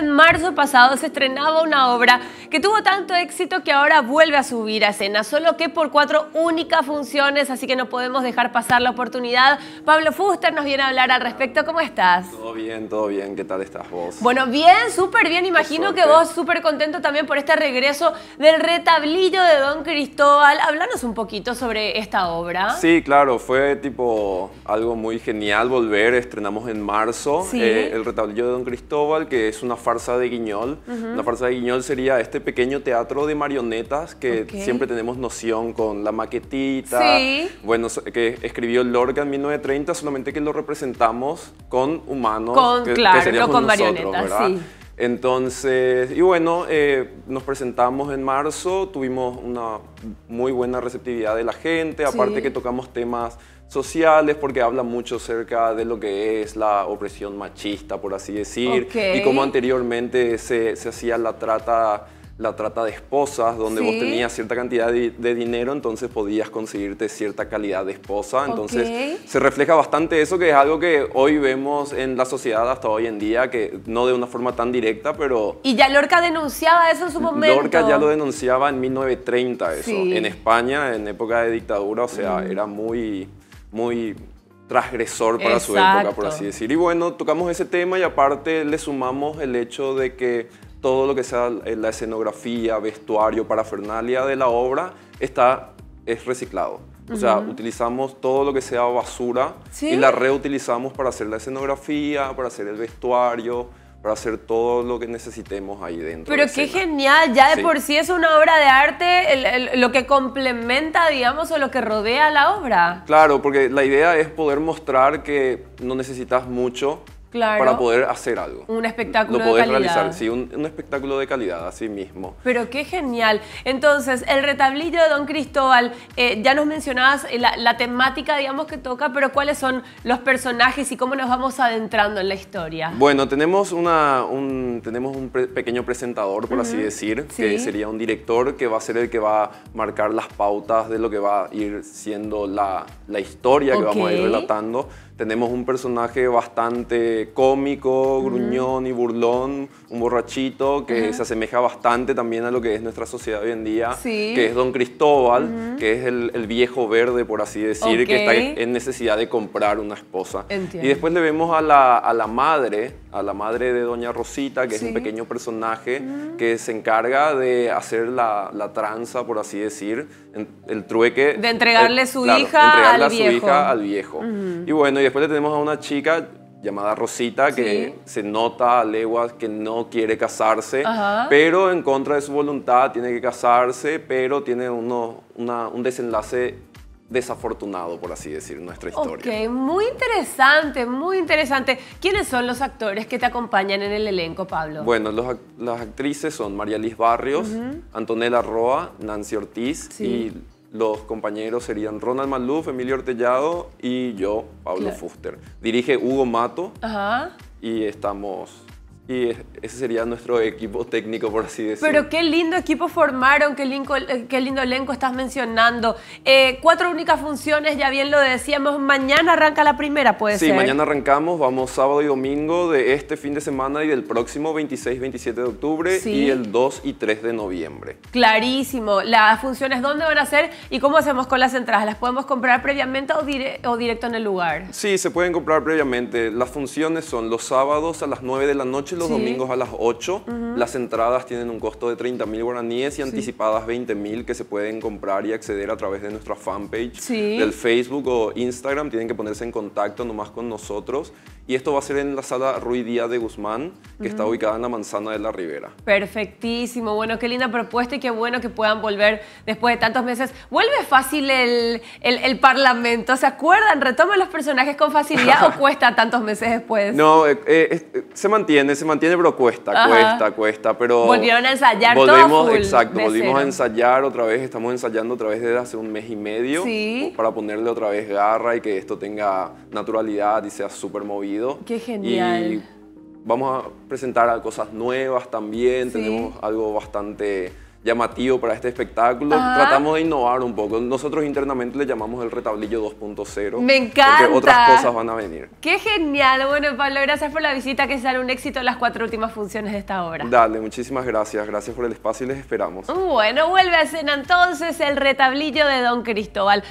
en marzo pasado se estrenaba una obra que tuvo tanto éxito que ahora vuelve a subir a escena, solo que por cuatro únicas funciones, así que no podemos dejar pasar la oportunidad. Pablo Fuster nos viene a hablar al respecto. ¿Cómo estás? Todo bien, todo bien. ¿Qué tal estás vos? Bueno, bien, súper bien. Imagino que vos súper contento también por este regreso del retablillo de Don Cristóbal. Hablanos un poquito sobre esta obra. Sí, claro, fue tipo algo muy genial volver. Estrenamos en marzo eh, el retablillo de Don Cristóbal, que es una de La farsa de Guiñol sería este pequeño teatro de marionetas que siempre tenemos noción con la maquetita, bueno, que escribió Lorca en 1930, solamente que lo representamos con humanos, con, que, claro, con marionetas, Sí. Entonces, y bueno, eh, nos presentamos en marzo, tuvimos una muy buena receptividad de la gente, aparte que tocamos temas sociales porque habla mucho acerca de lo que es la opresión machista, por así decir, y cómo anteriormente se hacía la trata la trata de esposas, donde vos tenías cierta cantidad de, dinero, entonces podías conseguirte cierta calidad de esposa. Entonces se refleja bastante eso, que es algo que hoy vemos en la sociedad hasta hoy en día, que no de una forma tan directa, pero... Y ya Lorca denunciaba eso en su momento. Lorca ya lo denunciaba en 1930, eso, en España, en época de dictadura, o sea, era muy, muy transgresor para su época, por así decir. Y bueno, tocamos ese tema y aparte le sumamos el hecho de que todo lo que sea la escenografía, vestuario, parafernalia de la obra está, es reciclado. O sea, utilizamos todo lo que sea basura y la reutilizamos para hacer la escenografía, para hacer el vestuario, para hacer todo lo que necesitemos ahí dentro. Pero qué genial, ya de por sí es una obra de arte lo que complementa, digamos, o lo que rodea la obra. Claro, porque la idea es poder mostrar que no necesitas mucho para poder hacer algo. Un espectáculo Lo podés de calidad. realizar, sí, un, espectáculo de calidad, así mismo. Pero qué genial. Entonces, el retablillo de Don Cristóbal, eh, ya nos mencionabas eh, la, temática, digamos, que toca, pero ¿cuáles son los personajes y cómo nos vamos adentrando en la historia? Bueno, tenemos, un, tenemos un pequeño presentador, por así decir, que sería un director que va a ser el que va a marcar las pautas de lo que va a ir siendo la, historia que vamos a ir relatando tenemos un personaje bastante cómico, gruñón y burlón, un borrachito que se asemeja bastante también a lo que es nuestra sociedad hoy en día, que es Don Cristóbal, que es el, viejo verde, por así decir, que está en necesidad de comprar una esposa. Y después le vemos a la, a la madre, a la madre de Doña Rosita, que es un pequeño personaje que se encarga de hacer la, tranza, por así decir, el trueque. De entregarle, eh, su, hija al viejo. Y bueno, y después le tenemos a una chica llamada Rosita, que se nota a leguas que no quiere casarse, pero en contra de su voluntad tiene que casarse, pero tiene uno, un desenlace desafortunado, por así decir, nuestra historia. Ok, muy interesante, muy interesante. ¿Quiénes son los actores que te acompañan en el elenco, Pablo? Bueno, las actrices son María Liz Barrios, Antonella Roa, Nancy Ortiz y los compañeros serían Ronald Maluf, Emilio Ortellado y yo, Pablo Fuster. Dirige Hugo Mato Ajá. y estamos y ese sería nuestro equipo técnico, por así decirlo. Pero qué lindo equipo formaron, qué, eh, qué lindo elenco estás mencionando. Eh, cuatro únicas funciones, ya bien lo decíamos. Mañana arranca la primera, puede ser. Sí, mañana arrancamos, vamos sábado y domingo de este fin de semana y del próximo 26, 27 de octubre y el 2 y 3 de noviembre. Clarísimo. Las funciones, ¿dónde van a ser y cómo hacemos con las entradas? ¿Las podemos comprar previamente o, o directo en el lugar? Sí, se pueden comprar previamente. Las funciones son los sábados a las 9 de la noche los domingos a las 8. Las entradas tienen un costo de 30.000 guaraníes y anticipadas anticipadas 20.000 que se pueden comprar y acceder a través de nuestra fanpage del Facebook o Instagram. Tienen que ponerse en contacto nomás con nosotros. Y esto va a ser en la sala Ruy Díaz de Guzmán, que está ubicada en la manzana de la Ribera. Perfectísimo. Bueno, qué linda propuesta y qué bueno que puedan volver después de tantos meses. Vuelve fácil el, el, Parlamento. ¿Se acuerdan? ¿Retoman los personajes con facilidad o cuesta tantos meses después? No, eh, eh, eh, se mantiene se mantiene, pero cuesta, cuesta, cuesta. Pero volvieron a ensayar Exacto, volvimos a ensayar otra vez, estamos ensayando otra vez desde hace un mes y medio para ponerle otra vez garra y que esto tenga naturalidad y sea súper movido. Qué genial. Y vamos a presentar cosas nuevas también, tenemos algo bastante llamativo para este espectáculo. Tratamos de innovar un poco. Nosotros internamente le llamamos el retablillo 2.0. Me encanta. Porque otras cosas van a venir. Qué genial. Bueno, Pablo, gracias por la visita. Que sea un éxito las cuatro últimas funciones de esta obra. Dale, muchísimas gracias. Gracias por el espacio y les esperamos. Bueno, vuelve a escena entonces el retablillo de Don Cristóbal.